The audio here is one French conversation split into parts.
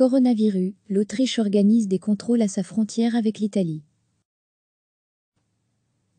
Coronavirus, l'Autriche organise des contrôles à sa frontière avec l'Italie.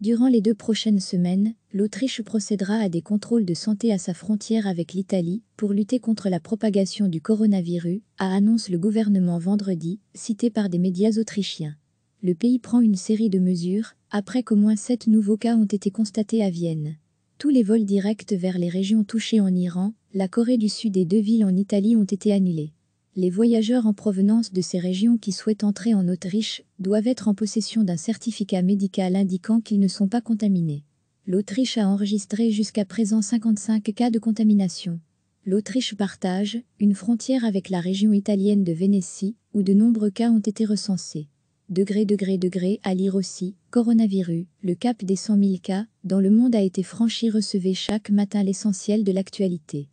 Durant les deux prochaines semaines, l'Autriche procédera à des contrôles de santé à sa frontière avec l'Italie pour lutter contre la propagation du coronavirus, a annoncé le gouvernement vendredi, cité par des médias autrichiens. Le pays prend une série de mesures après qu'au moins sept nouveaux cas ont été constatés à Vienne. Tous les vols directs vers les régions touchées en Iran, la Corée du Sud et deux villes en Italie ont été annulés les voyageurs en provenance de ces régions qui souhaitent entrer en Autriche doivent être en possession d'un certificat médical indiquant qu'ils ne sont pas contaminés. L'Autriche a enregistré jusqu'à présent 55 cas de contamination. L'Autriche partage une frontière avec la région italienne de Vénétie, où de nombreux cas ont été recensés. Degré, degré, degré, à lire aussi, coronavirus, le cap des 100 000 cas dans le monde a été franchi, recevez chaque matin l'essentiel de l'actualité.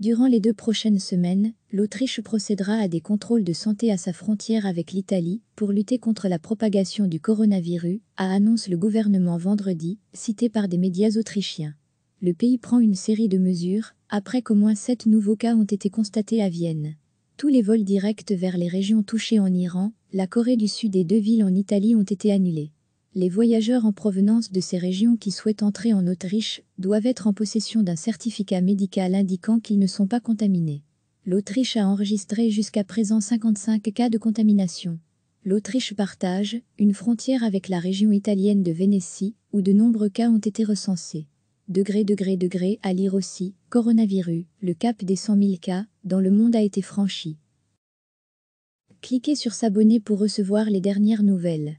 Durant les deux prochaines semaines, l'Autriche procédera à des contrôles de santé à sa frontière avec l'Italie pour lutter contre la propagation du coronavirus, a annoncé le gouvernement vendredi, cité par des médias autrichiens. Le pays prend une série de mesures après qu'au moins sept nouveaux cas ont été constatés à Vienne. Tous les vols directs vers les régions touchées en Iran, la Corée du Sud et deux villes en Italie ont été annulés les voyageurs en provenance de ces régions qui souhaitent entrer en Autriche doivent être en possession d'un certificat médical indiquant qu'ils ne sont pas contaminés. L'Autriche a enregistré jusqu'à présent 55 cas de contamination. L'Autriche partage une frontière avec la région italienne de Vénétie, où de nombreux cas ont été recensés. Degré, degré, degré, à lire aussi, coronavirus, le cap des 100 000 cas dans le monde a été franchi. Cliquez sur s'abonner pour recevoir les dernières nouvelles.